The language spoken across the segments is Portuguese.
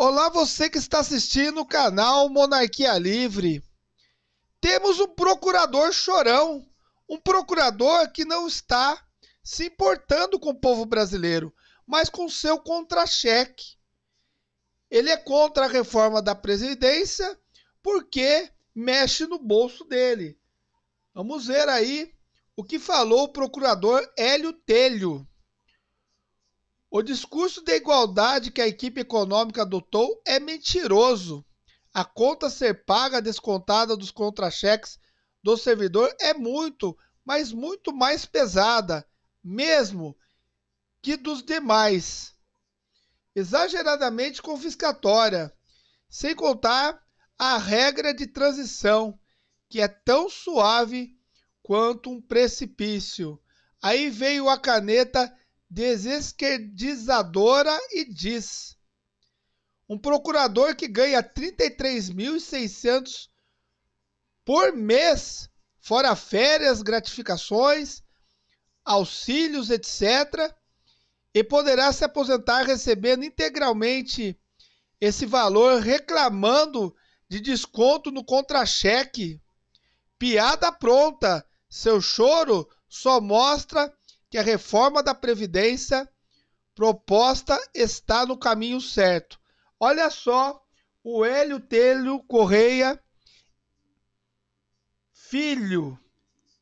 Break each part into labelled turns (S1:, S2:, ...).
S1: Olá, você que está assistindo o canal Monarquia Livre. Temos um procurador chorão, um procurador que não está se importando com o povo brasileiro, mas com seu contra-cheque. Ele é contra a reforma da presidência porque mexe no bolso dele. Vamos ver aí o que falou o procurador Hélio Telho. O discurso de igualdade que a equipe econômica adotou é mentiroso. A conta ser paga descontada dos contra-cheques do servidor é muito, mas muito mais pesada, mesmo que dos demais. Exageradamente confiscatória, sem contar a regra de transição, que é tão suave quanto um precipício. Aí veio a caneta desesquerdizadora e diz. Um procurador que ganha 33.600 por mês, fora férias, gratificações, auxílios, etc., e poderá se aposentar recebendo integralmente esse valor, reclamando de desconto no contra-cheque. Piada pronta, seu choro só mostra que a reforma da Previdência proposta está no caminho certo. Olha só o Hélio Telho Correia Filho.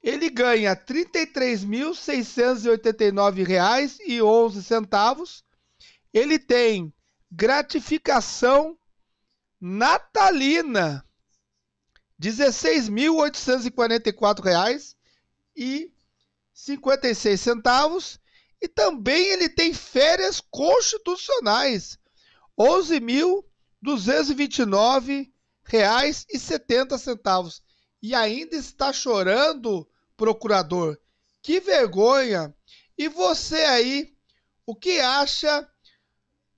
S1: Ele ganha R$ 33.689,11. Ele tem gratificação natalina R$ 16.844,00 e 56 centavos e também ele tem férias constitucionais, R$ 11.229,70. E ainda está chorando, procurador. Que vergonha! E você aí, o que acha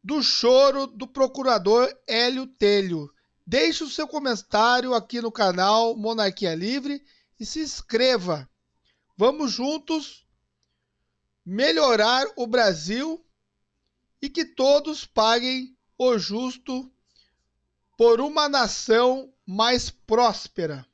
S1: do choro do procurador Hélio Telho? Deixe o seu comentário aqui no canal Monarquia Livre e se inscreva. Vamos juntos melhorar o Brasil e que todos paguem o justo por uma nação mais próspera.